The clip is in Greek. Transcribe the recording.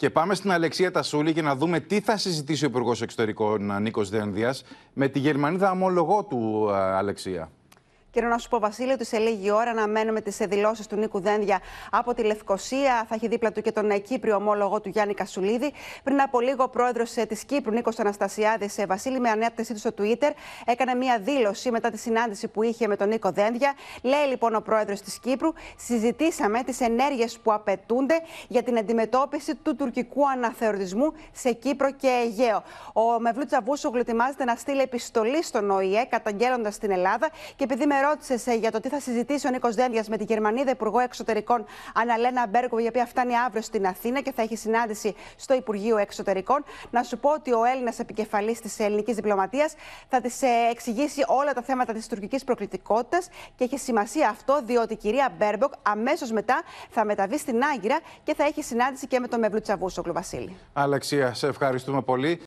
Και πάμε στην Αλεξία Τασούλη για να δούμε τι θα συζητήσει ο Υπουργός Εξωτερικών ε, Νίκος Δένδια με τη Γερμανίδα ομολογό του, ε, Αλεξία. Και να σου πω, Βασίλειο, ότι σε λίγη ώρα αναμένουμε τις δηλώσεις του Νίκου Δένδια από τη Λευκοσία. Θα έχει δίπλα του και τον ε, Κύπριο ομόλογο του Γιάννη Κασουλίδη. Πριν από λίγο, ο πρόεδρος ε, της Κύπρου, Νίκος Αναστασιάδης ε, Βασίλη, με ανέπτυξή του στο Twitter, έκανε μία δήλωση μετά τη συνάντηση που είχε με τον Νίκο Δένδια. Λέει λοιπόν ο πρόεδρος της Κύπρου, συζητήσαμε τις ενέργειες που απαιτούνται για την αντιμετώπιση του τουρκικού αναθεωρισμού σε Κύπρο και Αιγαίο. Ο Μευλού Βούσογλου ετοιμάζεται να στείλει επιστολή στον ΟΗΕ καταγγέλλοντας την Ελλάδα και επειδή με ρώτησε για το τι θα συζητήσει ο Νίκος Δένδια με τη Γερμανίδα Υπουργό Εξωτερικών Αναλένα Μπέργκο, η οποία φτάνει αύριο στην Αθήνα και θα έχει συνάντηση στο Υπουργείο Εξωτερικών. Να σου πω ότι ο Έλληνας επικεφαλής της ελληνικής διπλωματίας θα της ε, εξηγήσει όλα τα θέματα της τουρκικής προκλητικότητας και έχει σημασία αυτό διότι η κυρία Μπέρμποκ αμέσως μετά θα μεταβεί στην Άγκυρα και θα έχει συνάντηση και με τον Μεβλουτσαβούσο Κλουβασίλη. Αλεξία, σε ευχαριστούμε πολύ.